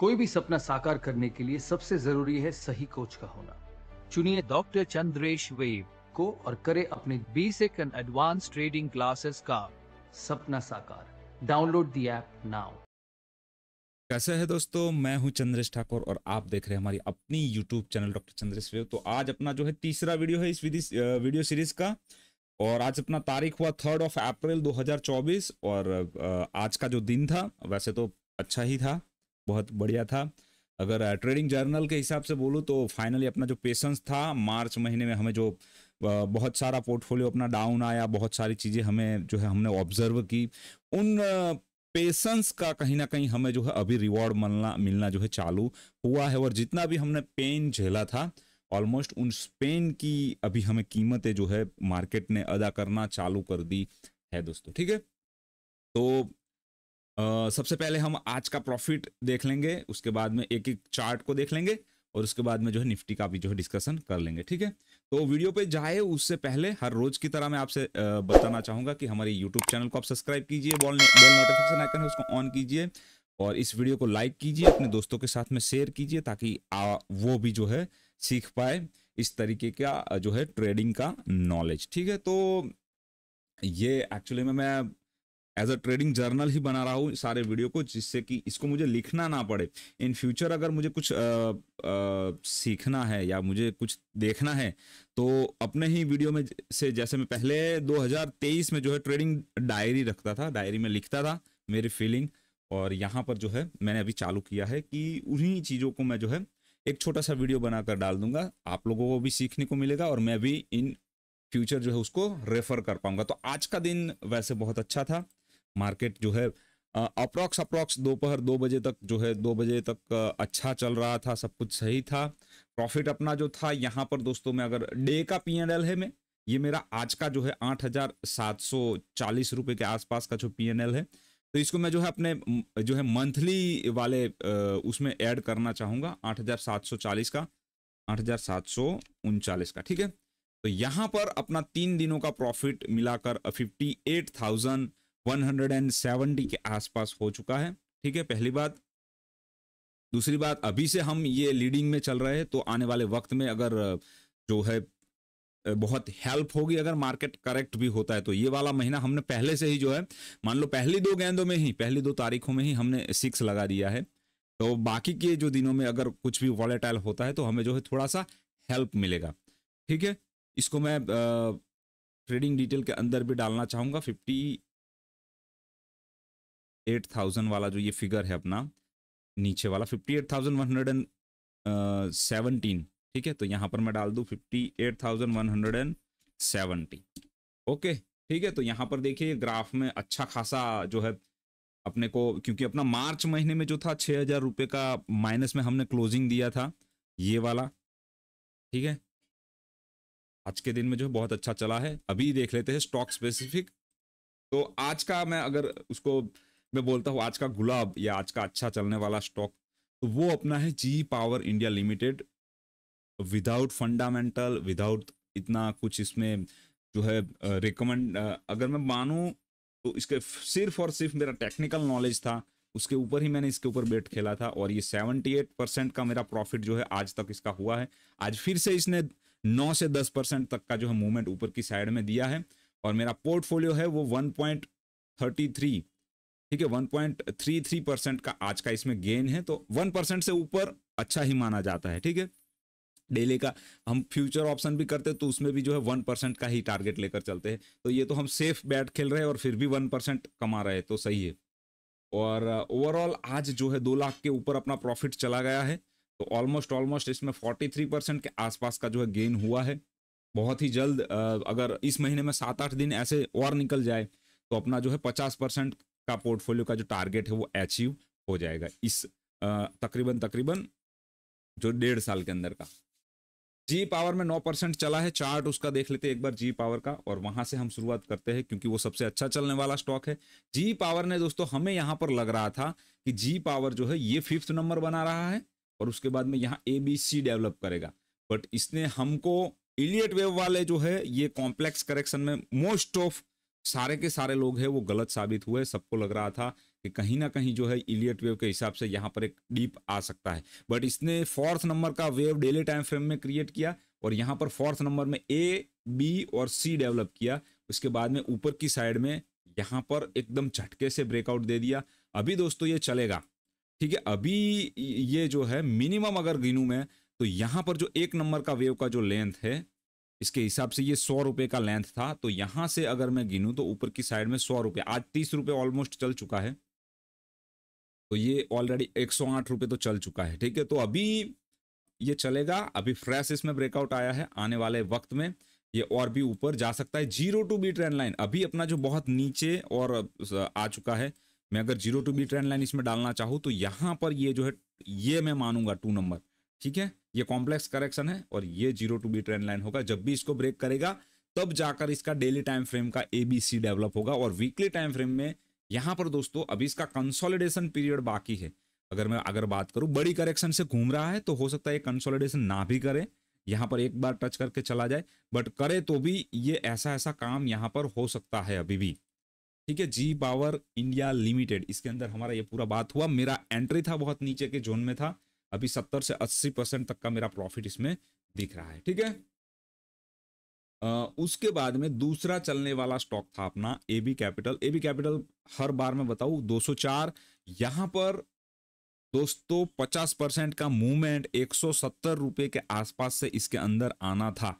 कोई भी सपना साकार करने के लिए सबसे जरूरी है सही कोच का होना चुनिए डॉक्टर चंद्रेश वेव को और करे अपने b second advance trading classes का सपना साकार डाउनलोड दी ऐप नाउ कैसे है दोस्तों मैं हूं चंद्रेश ठाकुर और आप देख रहे हैं हमारी अपनी YouTube channel doctor Chandresh wave तो आज अपना जो है तीसरा वीडियो है इस वीडियो सीरीज का और आज अपना तारीख हुआ थर्ड ऑफ अप्रैल 2024 और आज का जो दिन था वैसे तो अच्छा ही था बहुत बढ़िया था अगर ट्रेडिंग जर्नल के हिसाब से बोलूँ तो फाइनली अपना जो पेशेंस था मार्च महीने में हमें जो बहुत सारा पोर्टफोलियो अपना डाउन आया बहुत सारी चीज़ें हमें जो है हमने ऑब्जर्व की उन पेशेंस का कहीं ना कहीं हमें जो है अभी रिवॉर्ड मिलना मिलना जो है चालू हुआ है और जितना भी हमने पेन झेला था ऑलमोस्ट उन पेन की अभी हमें कीमतें जो है मार्केट ने अदा करना चालू कर दी है दोस्तों ठीक है तो सबसे पहले हम आज का प्रॉफिट देख लेंगे उसके बाद में एक एक चार्ट को देख लेंगे और उसके बाद में जो है निफ्टी का भी जो है डिस्कशन कर लेंगे ठीक है तो वीडियो पे जाए उससे पहले हर रोज की तरह मैं आपसे बताना चाहूंगा कि हमारे यूट्यूब चैनल को आप सब्सक्राइब कीजिए बॉल बेल नोटिफिकेशन आइकन है उसको ऑन कीजिए और इस वीडियो को लाइक कीजिए अपने दोस्तों के साथ में शेयर कीजिए ताकि आ, वो भी जो है सीख पाए इस तरीके का जो है ट्रेडिंग का नॉलेज ठीक है तो ये एक्चुअली में मैं एज अ ट्रेडिंग जर्नल ही बना रहा हूँ सारे वीडियो को जिससे कि इसको मुझे लिखना ना पड़े इन फ्यूचर अगर मुझे कुछ आ, आ, सीखना है या मुझे कुछ देखना है तो अपने ही वीडियो में से जैसे मैं पहले 2023 में जो है ट्रेडिंग डायरी रखता था डायरी में लिखता था मेरी फीलिंग और यहाँ पर जो है मैंने अभी चालू किया है कि उन्हीं चीज़ों को मैं जो है एक छोटा सा वीडियो बनाकर डाल दूंगा आप लोगों को भी सीखने को मिलेगा और मैं भी इन फ्यूचर जो है उसको रेफर कर पाऊंगा तो आज का दिन वैसे बहुत अच्छा था मार्केट जो है अप्रॉक्स अप्रॉक्स दोपहर दो बजे तक जो है दो बजे तक अच्छा चल रहा था सब कुछ सही था प्रॉफिट अपना जो था यहाँ पर दोस्तों में अगर डे का पी एन एल है मैं ये मेरा आज का जो है आठ हजार सात सौ चालीस रुपये के आसपास का जो पी एन एल है तो इसको मैं जो है अपने जो है मंथली वाले उसमें ऐड करना चाहूँगा आठ हजार सात सौ चालीस का आठ हजार सात सौ उनचालीस का ठीक है तो यहाँ पर अपना तीन दिनों का प्रॉफिट मिलाकर फिफ्टी एट थाउजेंड 170 के आसपास हो चुका है ठीक है पहली बात दूसरी बात अभी से हम ये लीडिंग में चल रहे हैं तो आने वाले वक्त में अगर जो है बहुत हेल्प होगी अगर मार्केट करेक्ट भी होता है तो ये वाला महीना हमने पहले से ही जो है मान लो पहली दो गेंदों में ही पहली दो तारीखों में ही हमने सिक्स लगा दिया है तो बाकी के जो दिनों में अगर कुछ भी वॉलेटाइल होता है तो हमें जो है थोड़ा सा हेल्प मिलेगा ठीक है इसको मैं ट्रेडिंग डिटेल के अंदर भी डालना चाहूँगा फिफ्टी एट थाउजेंड वाला जो ये फिगर है अपना नीचे वाला fifty eight thousand one hundred and seventeen ठीक है तो यहाँ पर मैं डाल दू fifty eight thousand one hundred and okay ठीक है तो यहाँ पर देखिए ग्राफ में अच्छा खासा जो है अपने को क्योंकि अपना मार्च महीने में जो था छः हजार रुपये का माइनस में हमने क्लोजिंग दिया था ये वाला ठीक है आज के दिन में जो है बहुत अच्छा चला है अभी देख लेते हैं स्टॉक स्पेसिफिक तो आज का मैं अगर उसको मैं बोलता हूँ आज का गुलाब या आज का अच्छा चलने वाला स्टॉक तो वो अपना है G power India limited without fundamental without इतना कुछ इसमें जो है रिकमेंड अगर मैं मानूँ तो इसके सिर्फ और सिर्फ मेरा टेक्निकल नॉलेज था उसके ऊपर ही मैंने इसके ऊपर बेट खेला था और ये 78 परसेंट का मेरा प्रॉफिट जो है आज तक इसका हुआ है आज फिर से इसने 9 से 10 परसेंट तक का जो है मूवमेंट ऊपर की साइड में दिया है और मेरा पोर्टफोलियो है वो थ्री ठीक है 1.33 परसेंट का आज का इसमें गेन है तो 1 परसेंट से ऊपर अच्छा ही माना जाता है ठीक है डेली का हम फ्यूचर ऑप्शन भी करते हैं तो उसमें भी जो है वन परसेंट का ही टारगेट लेकर चलते हैं तो ये तो हम सेफ बैट खेल रहे हैं और फिर भी वन परसेंट कमा रहे हैं तो सही है और ओवरऑल uh, आज जो है दो लाख के ऊपर अपना प्रॉफिट चला गया है तो ऑलमोस्ट ऑलमोस्ट इसमें फोर्टी थ्री परसेंट के आसपास का जो है गेन हुआ है बहुत ही जल्द uh, अगर इस महीने में सात आठ दिन ऐसे और निकल जाए तो अपना जो है पचास परसेंट आपका पोर्टफोलियो का जो टारगेट है वो अचीव हो जाएगा इस तकरीबन तकरीबन जो डेढ़ साल के अंदर का जी पावर में नौ परसेंट चला है चार्ट उसका देख लेते हैं एक बार जी पावर का और वहां से हम शुरुआत करते हैं क्योंकि वो सबसे अच्छा चलने वाला स्टॉक है जी पावर ने दोस्तों हमें यहां पर लग रहा था कि जी पावर जो है ये फिफ्थ नंबर बना रहा है और उसके बाद में यहाँ ए बी सी डेवलप करेगा बट इसने हमको इलियट वेव वाले जो है ये कॉम्प्लेक्स करेक्शन में मोस्ट ऑफ सारे के सारे लोग हैं वो गलत साबित हुए सबको लग रहा था कि कहीं ना कहीं जो है इलियट वेव के हिसाब से यहाँ पर एक डीप आ सकता है बट इसने फोर्थ नंबर का वेव डेली टाइम फ्रेम में क्रिएट किया और यहाँ पर फोर्थ नंबर में ए बी और सी डेवलप किया उसके बाद में ऊपर की साइड में यहाँ पर एकदम झटके से ब्रेकआउट दे दिया अभी दोस्तों ये चलेगा ठीक है अभी ये जो है मिनिमम अगर गिनू मैं तो यहाँ पर जो एक नंबर का वेव का जो लेंथ है इसके हिसाब से ये सौ रुपये का लेंथ था तो यहाँ से अगर मैं गिनूँ तो ऊपर की साइड में सौ रुपये आज तीस रुपये ऑलमोस्ट चल चुका है तो ये ऑलरेडी एक सौ आठ रुपये तो चल चुका है ठीक है तो अभी ये चलेगा अभी फ्रेश इसमें ब्रेकआउट आया है आने वाले वक्त में ये और भी ऊपर जा सकता है zero to b trend line अभी अपना जो बहुत नीचे और आ चुका है मैं अगर zero to b trend line इसमें डालना चाहूँ तो यहाँ पर ये जो है ये मैं मानूंगा टू नंबर ठीक है ये कॉम्प्लेक्स करेक्शन है और ये zero to b trend line होगा जब भी इसको ब्रेक करेगा तब जाकर इसका डेली टाइम फ्रेम का एबीसी डेवलप होगा और वीकली टाइम फ्रेम में यहां पर दोस्तों अभी इसका कंसोलिडेशन पीरियड बाकी है अगर मैं अगर बात करूं बड़ी करेक्शन से घूम रहा है तो हो सकता है कंसोलिडेशन ना भी करे यहां पर एक बार टच करके चला जाए बट करे तो भी ये ऐसा ऐसा काम यहां पर हो सकता है अभी भी ठीक है जी पावर इंडिया लिमिटेड इसके अंदर हमारा ये पूरा बात हुआ मेरा एंट्री था बहुत नीचे के जोन में था अभी सत्तर से अस्सी परसेंट तक का मेरा प्रॉफिट इसमें दिख रहा है ठीक है उसके बाद में दूसरा चलने वाला स्टॉक था अपना एबी कैपिटल एबी कैपिटल हर बार में बताऊं 204 यहां पर दोस्तों 50 परसेंट का मूवमेंट सत्तर रुपए के आसपास से इसके अंदर आना था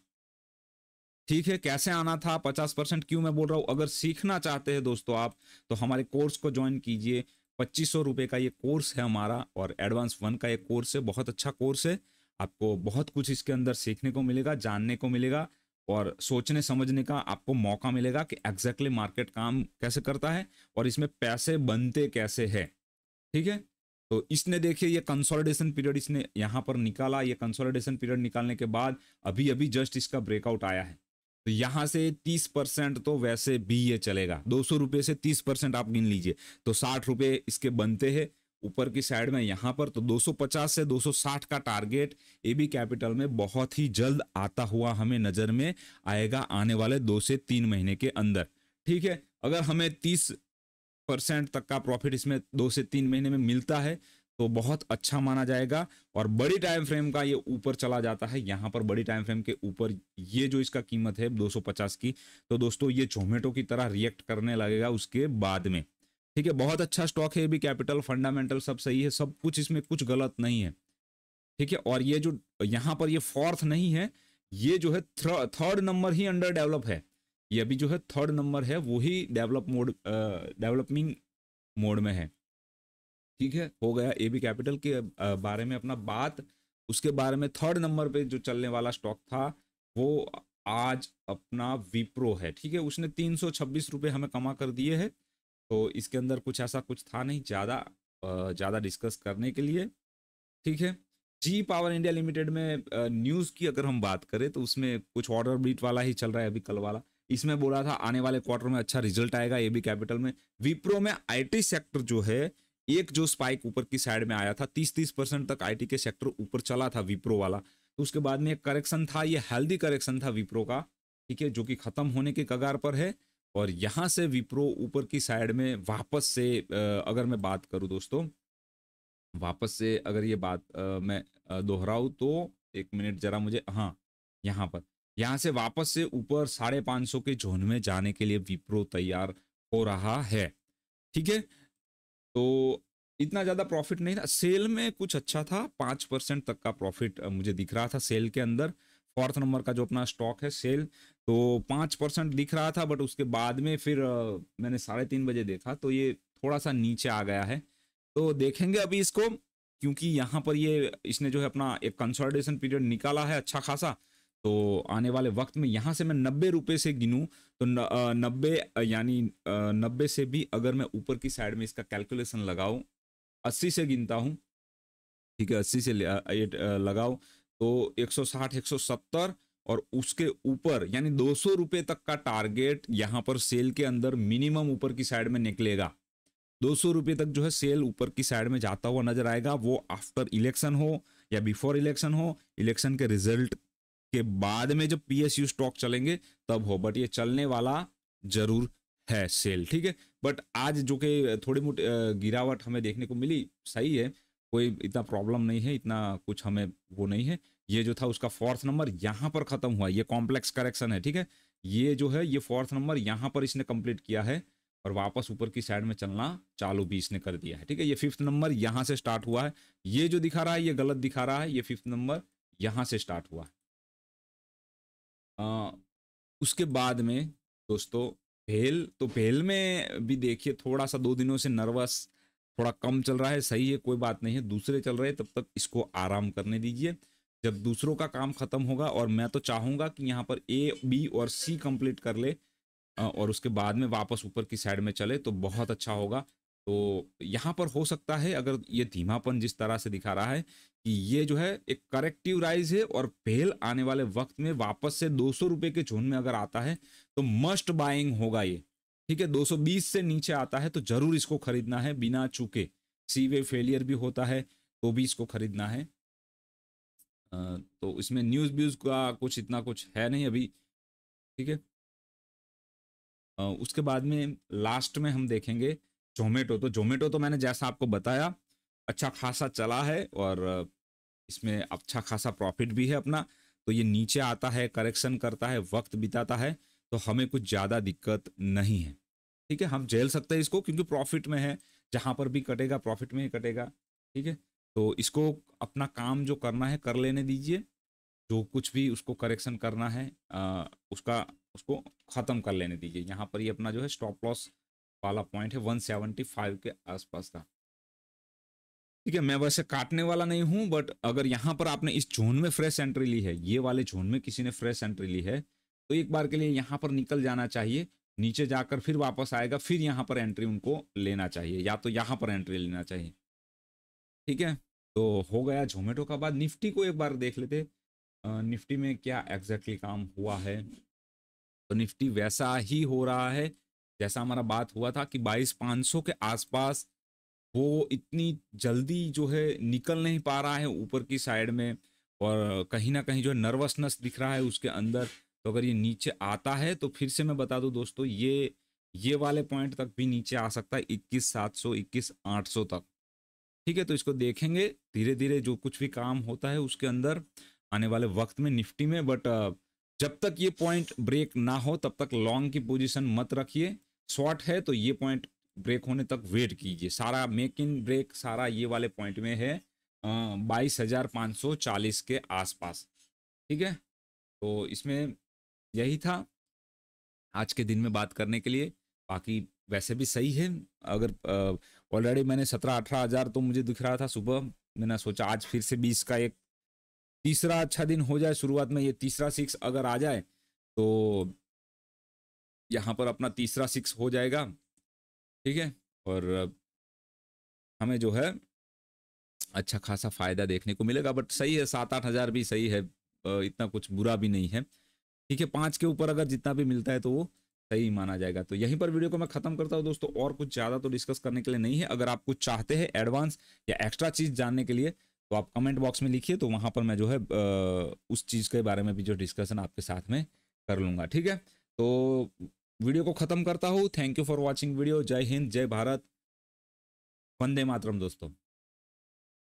ठीक है कैसे आना था 50 परसेंट क्यों मैं बोल रहा हूं अगर सीखना चाहते हैं दोस्तों आप तो हमारे कोर्स को ज्वाइन कीजिए पच्चीस सौ रुपये का ये कोर्स है हमारा और एडवांस वन का एक कोर्स है बहुत अच्छा कोर्स है आपको बहुत कुछ इसके अंदर सीखने को मिलेगा जानने को मिलेगा और सोचने समझने का आपको मौका मिलेगा कि एग्जैक्टली मार्केट काम कैसे करता है और इसमें पैसे बनते कैसे है ठीक है तो इसने देखिए ये कंसोलिडेशन पीरियड इसने यहाँ पर निकाला ये कंसोलिडेशन पीरियड निकालने के बाद अभी अभी जस्ट इसका ब्रेकआउट आया है तो यहां से तीस परसेंट तो वैसे भी ये चलेगा दो सौ रुपये से तीस परसेंट आप गिन लीजिए तो साठ रुपये इसके बनते हैं ऊपर की साइड में यहां पर तो 250 से 260 का टारगेट ए बी कैपिटल में बहुत ही जल्द आता हुआ हमें नज़र में आएगा आने वाले दो से तीन महीने के अंदर ठीक है अगर हमें 30 परसेंट तक का प्रॉफिट इसमें दो से तीन महीने में मिलता है तो बहुत अच्छा माना जाएगा और बड़ी टाइम फ्रेम का ये ऊपर चला जाता है यहाँ पर बड़ी टाइम फ्रेम के ऊपर ये जो इसका कीमत है 250 की तो दोस्तों ये जोमेटो की तरह रिएक्ट करने लगेगा उसके बाद में ठीक है बहुत अच्छा स्टॉक है ये भी कैपिटल फंडामेंटल सब सही है सब कुछ इसमें कुछ गलत नहीं है ठीक है और ये जो यहाँ पर ये फोर्थ नहीं है ये जो है थर्ड नंबर ही अंडर डेवलप है ये अभी जो है थर्ड नंबर है वो ही डेवलप मोड डेवलपिंग मोड में है ठीक है हो गया ए बी कैपिटल के बारे में अपना बात उसके बारे में थर्ड नंबर पे जो चलने वाला स्टॉक था वो आज अपना विप्रो है ठीक है उसने तीन सौ छब्बीस रुपये हमें कमा कर दिए है तो इसके अंदर कुछ ऐसा कुछ था नहीं ज़्यादा ज़्यादा डिस्कस करने के लिए ठीक है जी पावर इंडिया लिमिटेड में न्यूज़ की अगर हम बात करें तो उसमें कुछ ऑर्डर ब्रीट वाला ही चल रहा है अभी कल वाला इसमें बोला था आने वाले क्वार्टर में अच्छा रिजल्ट आएगा ए बी कैपिटल में विप्रो में आईटी सेक्टर जो है एक जो स्पाइक ऊपर की साइड में आया था तीस तीस परसेंट तक आईटी के सेक्टर ऊपर चला था विप्रो वाला तो उसके बाद में एक करेक्शन था ये हेल्दी करेक्शन था विप्रो का ठीक है जो कि खत्म होने के कगार पर है और यहाँ से विप्रो ऊपर की साइड में वापस से अगर मैं बात करूँ दोस्तों वापस से अगर ये बात मैं दोहराऊँ तो एक मिनट जरा मुझे हाँ यहाँ पर यहाँ से वापस से ऊपर साढ़े पाँच सौ के जोन में जाने के लिए विप्रो तैयार हो रहा है ठीक है तो इतना ज़्यादा प्रॉफिट नहीं था सेल में कुछ अच्छा था पाँच परसेंट तक का प्रॉफिट मुझे दिख रहा था सेल के अंदर फोर्थ नंबर का जो अपना स्टॉक है सेल तो पाँच परसेंट दिख रहा था बट उसके बाद में फिर मैंने साढ़े तीन बजे देखा तो ये थोड़ा सा नीचे आ गया है तो देखेंगे अभी इसको क्योंकि यहाँ पर ये इसने जो है अपना एक कंसल्टेशन पीरियड निकाला है अच्छा खासा तो आने वाले वक्त में यहाँ से मैं नब्बे रुपये से गिनूँ तो नब्बे यानी नब्बे से भी अगर मैं ऊपर की साइड में इसका कैलकुलेशन लगाऊँ अस्सी से गिनता हूँ ठीक है अस्सी से लगाओ तो 160 170 और उसके ऊपर यानी दो सौ रुपये तक का टारगेट यहाँ पर सेल के अंदर मिनिमम ऊपर की साइड में निकलेगा दो सौ रुपये तक जो है सेल ऊपर की साइड में जाता हुआ नजर आएगा वो आफ्टर इलेक्शन हो या बिफोर इलेक्शन हो इलेक्शन के रिजल्ट के बाद में जब पीएसयू स्टॉक चलेंगे तब हो बट ये चलने वाला जरूर है सेल ठीक है बट आज जो कि थोड़ी मोटी गिरावट हमें देखने को मिली सही है कोई इतना प्रॉब्लम नहीं है इतना कुछ हमें वो नहीं है ये जो था उसका फोर्थ नंबर यहाँ पर खत्म हुआ ये कॉम्प्लेक्स करेक्शन है ठीक है ये जो है ये फोर्थ नंबर यहाँ पर इसने कंप्लीट किया है और वापस ऊपर की साइड में चलना चालू भी इसने कर दिया है ठीक है ये फिफ्थ नंबर यहाँ से स्टार्ट हुआ है ये जो दिखा रहा है ये गलत दिखा रहा है ये फिफ्थ नंबर यहाँ से स्टार्ट हुआ है आ, उसके बाद में दोस्तों भेल तो भेल में भी देखिए थोड़ा सा दो दिनों से नर्वस थोड़ा कम चल रहा है सही है कोई बात नहीं है दूसरे चल रहे तब तक इसको आराम करने दीजिए जब दूसरों का काम खत्म होगा और मैं तो चाहूंगा कि यहाँ पर ए बी और सी कंप्लीट कर ले और उसके बाद में वापस ऊपर की साइड में चले तो बहुत अच्छा होगा तो यहाँ पर हो सकता है अगर ये धीमापन जिस तरह से दिखा रहा है कि ये जो है एक करेक्टिव राइज है और फेल आने वाले वक्त में वापस से दो सौ रुपये के झोन में अगर आता है तो मस्ट बाइंग होगा ये ठीक है 220 से नीचे आता है तो जरूर इसको खरीदना है बिना चूके सी वे फेलियर भी होता है तो भी इसको खरीदना है तो इसमें न्यूज़ व्यूज़ का कुछ इतना कुछ है नहीं अभी ठीक है उसके बाद में लास्ट में हम देखेंगे जोमेटो तो जोमेटो तो मैंने जैसा आपको बताया अच्छा खासा चला है और इसमें अच्छा खासा प्रॉफिट भी है अपना तो ये नीचे आता है करेक्शन करता है वक्त बिताता है तो हमें कुछ ज़्यादा दिक्कत नहीं है ठीक है हम झेल सकते हैं इसको क्योंकि प्रॉफिट में है जहाँ पर भी कटेगा प्रॉफिट में ही कटेगा ठीक है तो इसको अपना काम जो करना है कर लेने दीजिए जो कुछ भी उसको करेक्शन करना है आ, उसका उसको ख़त्म कर लेने दीजिए यहाँ पर ये यह अपना जो है स्टॉप लॉस वाला पॉइंट है वन फाइव के आसपास का ठीक है मैं वैसे काटने वाला नहीं हूं बट अगर यहाँ पर आपने इस जोन में फ्रेश एंट्री ली है ये वाले जोन में किसी ने फ्रेश एंट्री ली है तो एक बार के लिए यहाँ पर निकल जाना चाहिए नीचे जाकर फिर वापस आएगा फिर यहाँ पर एंट्री उनको लेना चाहिए या तो यहाँ पर एंट्री लेना चाहिए ठीक है तो हो गया जोमेटो का बाद निफ्टी को एक बार देख लेते निफ्टी में क्या एग्जैक्टली काम हुआ है तो निफ्टी वैसा ही हो रहा है जैसा हमारा बात हुआ था कि बाईस पाँच सौ के आसपास वो इतनी जल्दी जो है निकल नहीं पा रहा है ऊपर की साइड में और कहीं ना कहीं जो नर्वसनेस दिख रहा है उसके अंदर तो अगर ये नीचे आता है तो फिर से मैं बता दूं दोस्तों ये ये वाले पॉइंट तक भी नीचे आ सकता है इक्कीस सात सौ इक्कीस आठ सौ तक ठीक है तो इसको देखेंगे धीरे धीरे जो कुछ भी काम होता है उसके अंदर आने वाले वक्त में निफ्टी में बट जब तक ये पॉइंट ब्रेक ना हो तब तक लॉन्ग की पोजिशन मत रखिए शॉर्ट है तो ये पॉइंट ब्रेक होने तक वेट कीजिए सारा मेक इन ब्रेक सारा ये वाले पॉइंट में है बाईस हजार पाँच सौ चालीस के आसपास ठीक है तो इसमें यही था आज के दिन में बात करने के लिए बाकी वैसे भी सही है अगर ऑलरेडी मैंने सत्रह अठारह हज़ार तो मुझे दिख रहा था सुबह मैंने सोचा आज फिर से बीस का एक तीसरा अच्छा दिन हो जाए शुरुआत में ये तीसरा सिक्स अगर आ जाए तो यहाँ पर अपना तीसरा सिक्स हो जाएगा ठीक है और हमें जो है अच्छा खासा फ़ायदा देखने को मिलेगा बट सही है सात आठ हज़ार भी सही है इतना कुछ बुरा भी नहीं है ठीक है पाँच के ऊपर अगर जितना भी मिलता है तो वो सही माना जाएगा तो यहीं पर वीडियो को मैं खत्म करता हूँ दोस्तों और कुछ ज़्यादा तो डिस्कस करने के लिए नहीं है अगर आप कुछ चाहते हैं एडवांस या एक्स्ट्रा चीज़ जानने के लिए तो आप कमेंट बॉक्स में लिखिए तो वहाँ पर मैं जो है उस चीज़ के बारे में भी जो डिस्कशन आपके साथ में कर लूँगा ठीक है तो वीडियो को ख़त्म करता हूँ thank you for watching video जय हिंद जय भारत वंदे मातरम दोस्तों